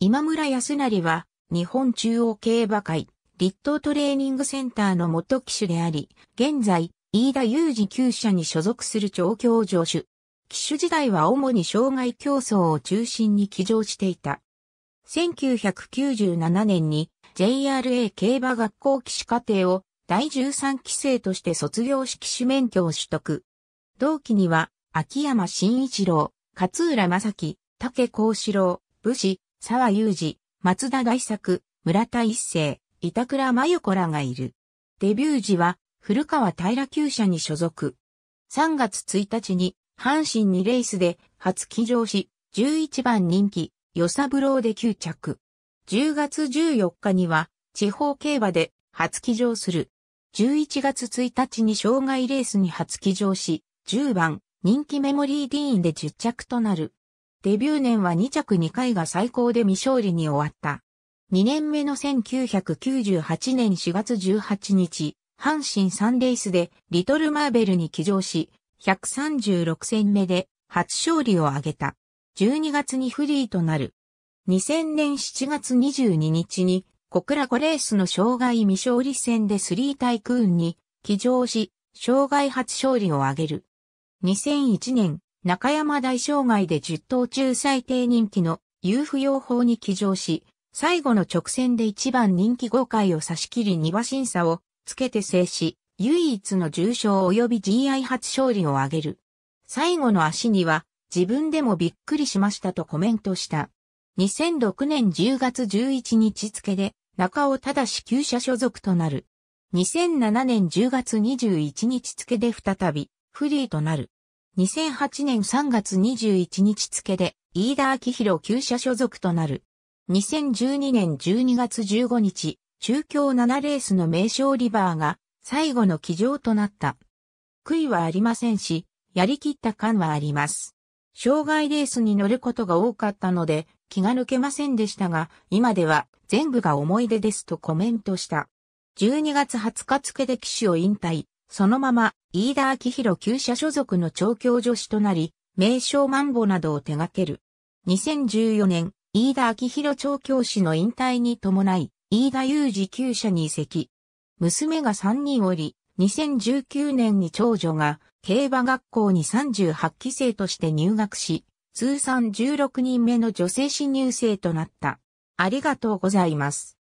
今村康成は、日本中央競馬会、立東トレーニングセンターの元騎手であり、現在、飯田裕二厩舎に所属する調教助手。騎手時代は主に障害競争を中心に騎乗していた。1997年に JRA 競馬学校騎手課程を第13期生として卒業式種手免許を取得。同期には、秋山慎一郎、勝浦正樹、竹幸四郎、武士、沢雄二、松田大作、村田一世、板倉真由子らがいる。デビュー時は、古川平厩舎に所属。3月1日に、阪神にレースで初騎乗し、11番人気、与三郎で9着。10月14日には、地方競馬で初騎乗する。11月1日に障害レースに初騎乗し、10番、人気メモリーディーンで10着となる。デビュー年は2着2回が最高で未勝利に終わった。2年目の1998年4月18日、阪神サンレースでリトルマーベルに騎乗し、136戦目で初勝利を挙げた。12月にフリーとなる。2000年7月22日に小倉5レースの障害未勝利戦でスリータイクーンに騎乗し、障害初勝利を挙げる。2001年中山大障害で10頭中最低人気の遊不要法に騎乗し、最後の直線で1番人気5回を差し切り2審査をつけて制し、唯一の重賞及び GI 初勝利を挙げる。最後の足には自分でもびっくりしましたとコメントした。2006年10月11日付で中尾正旧社所属となる。2007年10月21日付で再びフリーとなる。2008年3月21日付で、飯田明宏旧社所属となる。2012年12月15日、中京7レースの名称リバーが最後の騎乗となった。悔いはありませんし、やりきった感はあります。障害レースに乗ることが多かったので気が抜けませんでしたが、今では全部が思い出ですとコメントした。12月20日付で騎手を引退、そのまま、飯田明宏旧社所属の調教助手となり、名称マンボなどを手掛ける。2014年、飯田明宏調教師の引退に伴い、飯田裕二旧社に移籍。娘が3人おり、2019年に長女が競馬学校に38期生として入学し、通算16人目の女性新入生となった。ありがとうございます。